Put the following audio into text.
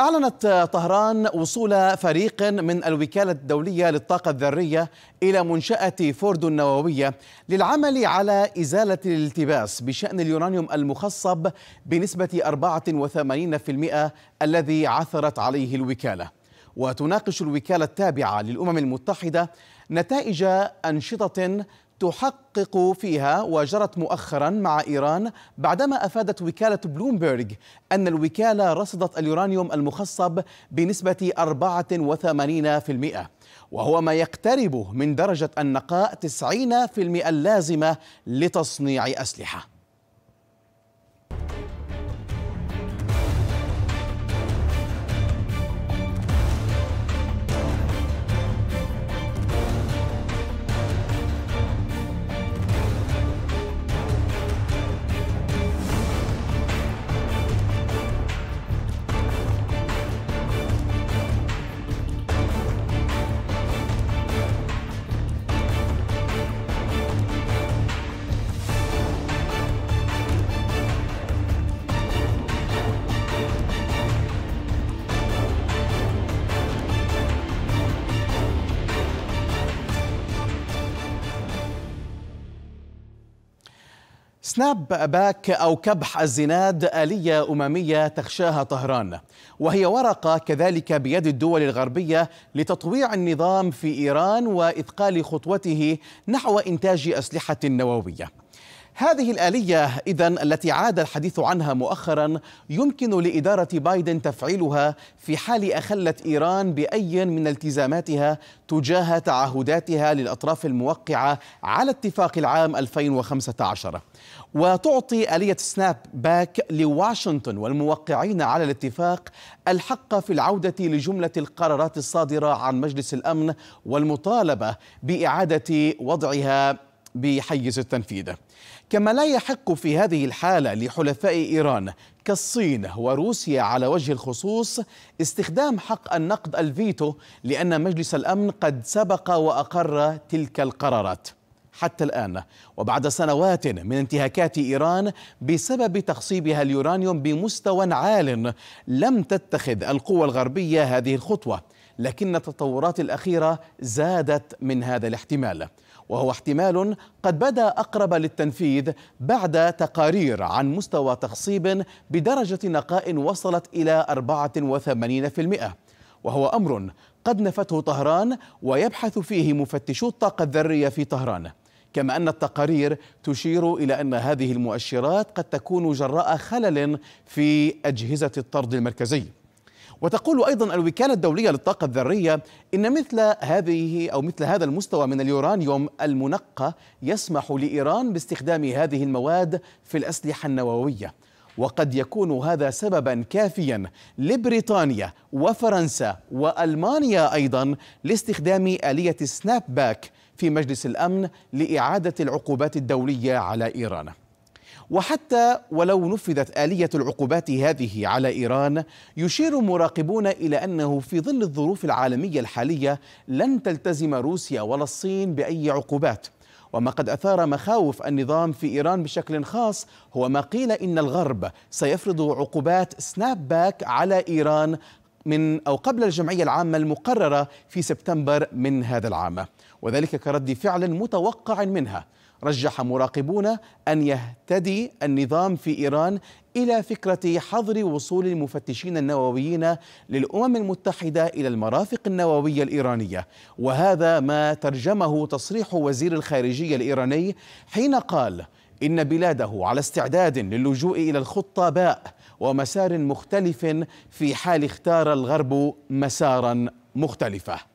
أعلنت طهران وصول فريق من الوكالة الدولية للطاقة الذرية إلى منشأة فوردو النووية للعمل على إزالة الالتباس بشأن اليورانيوم المخصب بنسبة 84% الذي عثرت عليه الوكالة وتناقش الوكالة التابعة للأمم المتحدة نتائج أنشطة تحقق فيها وجرت مؤخرا مع ايران بعدما افادت وكاله بلومبرج ان الوكاله رصدت اليورانيوم المخصب بنسبه 84% وهو ما يقترب من درجه النقاء 90% اللازمه لتصنيع اسلحه سناب باك أو كبح الزناد آلية أممية تخشاها طهران وهي ورقة كذلك بيد الدول الغربية لتطويع النظام في إيران وإثقال خطوته نحو إنتاج أسلحة نووية هذه الآلية إذا التي عاد الحديث عنها مؤخرا يمكن لإدارة بايدن تفعيلها في حال أخلت إيران بأي من التزاماتها تجاه تعهداتها للأطراف الموقعة على اتفاق العام 2015 وتعطي آلية سناب باك لواشنطن والموقعين على الاتفاق الحق في العودة لجملة القرارات الصادرة عن مجلس الأمن والمطالبة بإعادة وضعها بحيز التنفيذ كما لا يحق في هذه الحالة لحلفاء إيران كالصين وروسيا على وجه الخصوص استخدام حق النقد الفيتو لأن مجلس الأمن قد سبق وأقر تلك القرارات حتى الآن وبعد سنوات من انتهاكات إيران بسبب تخصيبها اليورانيوم بمستوى عال لم تتخذ القوى الغربية هذه الخطوة لكن التطورات الأخيرة زادت من هذا الاحتمال وهو احتمال قد بدا اقرب للتنفيذ بعد تقارير عن مستوى تخصيب بدرجه نقاء وصلت الى 84% وهو امر قد نفته طهران ويبحث فيه مفتشو الطاقه الذريه في طهران كما ان التقارير تشير الى ان هذه المؤشرات قد تكون جراء خلل في اجهزه الطرد المركزي وتقول أيضا الوكالة الدولية للطاقة الذرية إن مثل هذه أو مثل هذا المستوى من اليورانيوم المنقى يسمح لإيران باستخدام هذه المواد في الأسلحة النووية وقد يكون هذا سببا كافيا لبريطانيا وفرنسا والمانيا ايضا لاستخدام اليه سناب باك في مجلس الامن لاعاده العقوبات الدوليه على ايران وحتى ولو نفذت آلية العقوبات هذه على إيران يشير مراقبون إلى أنه في ظل الظروف العالمية الحالية لن تلتزم روسيا ولا الصين بأي عقوبات وما قد أثار مخاوف النظام في إيران بشكل خاص هو ما قيل إن الغرب سيفرض عقوبات سناب باك على إيران من أو قبل الجمعية العامة المقررة في سبتمبر من هذا العام وذلك كرد فعل متوقع منها رجح مراقبون أن يهتدي النظام في إيران إلى فكرة حظر وصول المفتشين النوويين للأمم المتحدة إلى المرافق النووية الإيرانية وهذا ما ترجمه تصريح وزير الخارجية الإيراني حين قال إن بلاده على استعداد للجوء إلى الخطة باء ومسار مختلف في حال اختار الغرب مسارا مختلفه